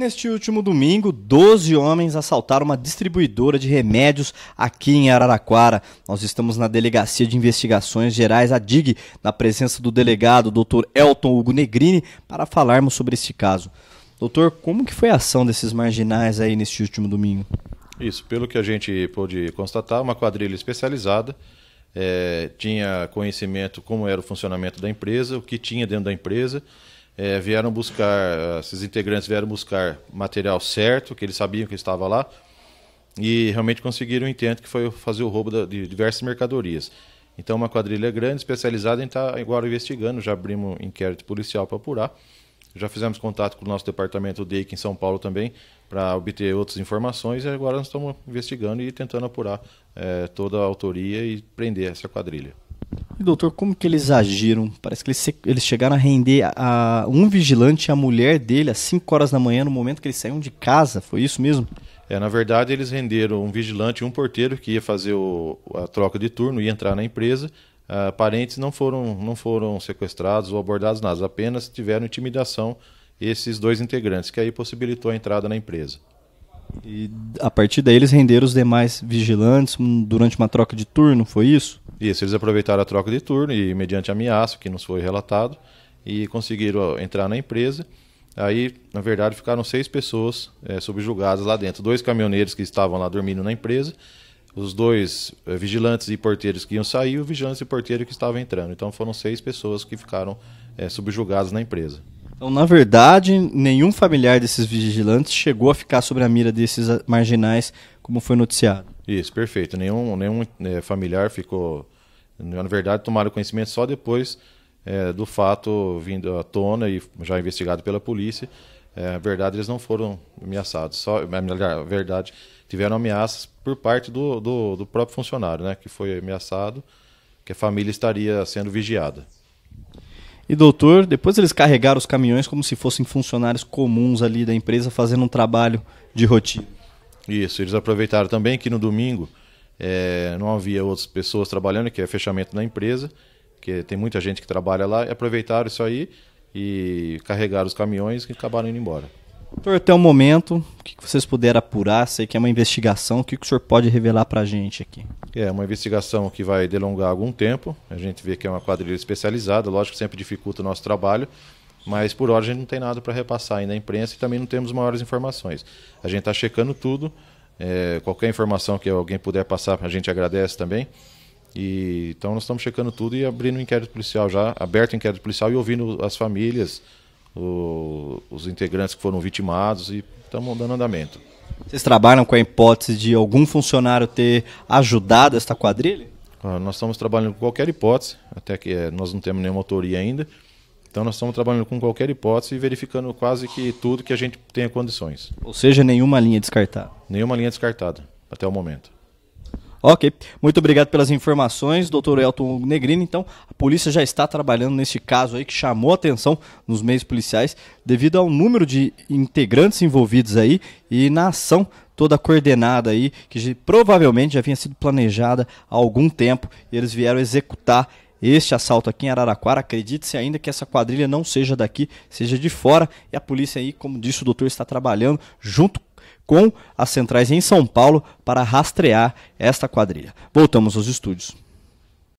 Neste último domingo, 12 homens assaltaram uma distribuidora de remédios aqui em Araraquara. Nós estamos na Delegacia de Investigações Gerais, a DIG, na presença do delegado Dr. Elton Hugo Negrini, para falarmos sobre este caso. Doutor, como que foi a ação desses marginais aí neste último domingo? Isso, pelo que a gente pôde constatar, uma quadrilha especializada é, tinha conhecimento como era o funcionamento da empresa, o que tinha dentro da empresa é, vieram buscar, esses integrantes vieram buscar material certo, que eles sabiam que estava lá, e realmente conseguiram o intento que foi fazer o roubo de diversas mercadorias. Então, uma quadrilha grande, especializada, em estar está agora investigando, já abrimos inquérito policial para apurar, já fizemos contato com o nosso departamento DEIC em São Paulo também, para obter outras informações, e agora nós estamos investigando e tentando apurar é, toda a autoria e prender essa quadrilha. E doutor, como que eles agiram? Parece que eles, eles chegaram a render a, a um vigilante e a mulher dele às 5 horas da manhã, no momento que eles saíram de casa, foi isso mesmo? É, na verdade, eles renderam um vigilante e um porteiro que ia fazer o, a troca de turno, ia entrar na empresa. Ah, parentes não foram, não foram sequestrados ou abordados nada, apenas tiveram intimidação esses dois integrantes, que aí possibilitou a entrada na empresa. E a partir daí eles renderam os demais vigilantes durante uma troca de turno, foi isso? Isso, eles aproveitaram a troca de turno e, mediante ameaça, que nos foi relatado, e conseguiram entrar na empresa. Aí, na verdade, ficaram seis pessoas é, subjugadas lá dentro. Dois caminhoneiros que estavam lá dormindo na empresa, os dois é, vigilantes e porteiros que iam sair, o vigilante e porteiro que estava entrando. Então foram seis pessoas que ficaram é, subjugadas na empresa. Então, na verdade, nenhum familiar desses vigilantes chegou a ficar sobre a mira desses marginais, como foi noticiado. Isso, perfeito. Nenhum, nenhum é, familiar ficou. Na verdade, tomaram conhecimento só depois é, do fato vindo à tona e já investigado pela polícia. É, na verdade, eles não foram ameaçados. Só, na é, verdade, tiveram ameaças por parte do, do, do próprio funcionário, né, que foi ameaçado, que a família estaria sendo vigiada. E doutor, depois eles carregaram os caminhões como se fossem funcionários comuns ali da empresa fazendo um trabalho de rotina. Isso, eles aproveitaram também que no domingo é, não havia outras pessoas trabalhando, que é fechamento da empresa, que tem muita gente que trabalha lá, e aproveitaram isso aí e carregaram os caminhões que acabaram indo embora. Doutor, até o momento, o que vocês puderam apurar? Sei que é uma investigação, o que o senhor pode revelar para a gente aqui? É uma investigação que vai delongar algum tempo, a gente vê que é uma quadrilha especializada, lógico que sempre dificulta o nosso trabalho, mas por hora a gente não tem nada para repassar ainda à imprensa e também não temos maiores informações. A gente está checando tudo. É, qualquer informação que alguém puder passar, a gente agradece também. E, então nós estamos checando tudo e abrindo um inquérito policial já, aberto o um inquérito policial e ouvindo as famílias, o, os integrantes que foram vitimados e estamos dando andamento. Vocês trabalham com a hipótese de algum funcionário ter ajudado esta quadrilha? Ah, nós estamos trabalhando com qualquer hipótese, até que é, nós não temos nenhuma autoria ainda. Então nós estamos trabalhando com qualquer hipótese e verificando quase que tudo que a gente tenha condições. Ou seja, nenhuma linha descartada. Nenhuma linha descartada, até o momento. Ok, muito obrigado pelas informações, doutor Elton Negrini. Então, a polícia já está trabalhando nesse caso aí que chamou atenção nos meios policiais devido ao número de integrantes envolvidos aí e na ação toda coordenada aí, que provavelmente já havia sido planejada há algum tempo e eles vieram executar este assalto aqui em Araraquara. Acredite-se ainda que essa quadrilha não seja daqui, seja de fora. E a polícia aí, como disse o doutor, está trabalhando junto com as centrais em São Paulo para rastrear esta quadrilha. Voltamos aos estúdios.